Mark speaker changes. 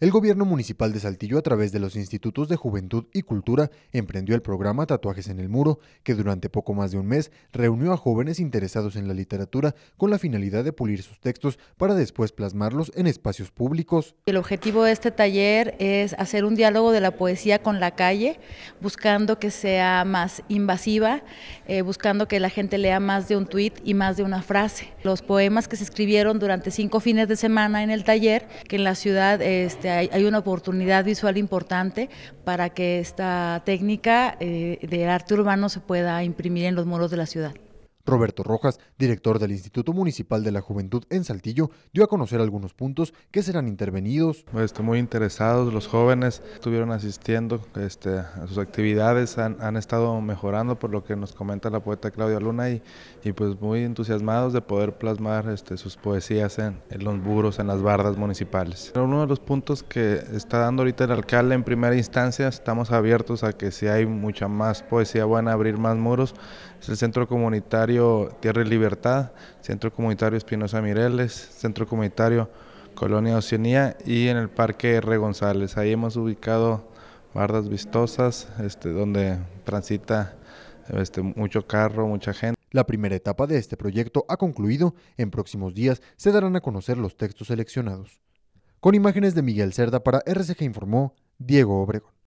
Speaker 1: El gobierno municipal de Saltillo, a través de los institutos de Juventud y Cultura, emprendió el programa Tatuajes en el Muro, que durante poco más de un mes reunió a jóvenes interesados en la literatura con la finalidad de pulir sus textos para después plasmarlos en espacios públicos.
Speaker 2: El objetivo de este taller es hacer un diálogo de la poesía con la calle, buscando que sea más invasiva, eh, buscando que la gente lea más de un tuit y más de una frase. Los poemas que se escribieron durante cinco fines de semana en el taller, que en la ciudad este, hay, una oportunidad visual importante para que esta técnica del eh, de arte urbano se pueda imprimir en los muros de la ciudad.
Speaker 1: Roberto Rojas, director del Instituto Municipal de la Juventud en Saltillo, dio a conocer algunos puntos que serán
Speaker 3: intervenidos. Estoy muy interesados, los jóvenes estuvieron asistiendo este, a sus actividades, han, estado mejorando por lo que nos comenta la poeta Claudia Luna y, y pues muy entusiasmados de poder plasmar este, sus poesías en, los muros, en las bardas municipales. Uno de los puntos que está dando ahorita el alcalde en primera instancia, estamos abiertos a que si hay mucha más poesía van a abrir más muros, es el centro comunitario Tierra y Libertad, Centro Comunitario Espinosa Mireles, Centro Comunitario Colonia Oceanía y en el Parque R. González. Ahí hemos ubicado bardas vistosas, este, donde transita este, mucho carro, mucha gente. La primera etapa de este
Speaker 1: proyecto ha concluido. En próximos días se darán a conocer los textos seleccionados. Con imágenes de Miguel Cerda para RCG informó Diego Obregón.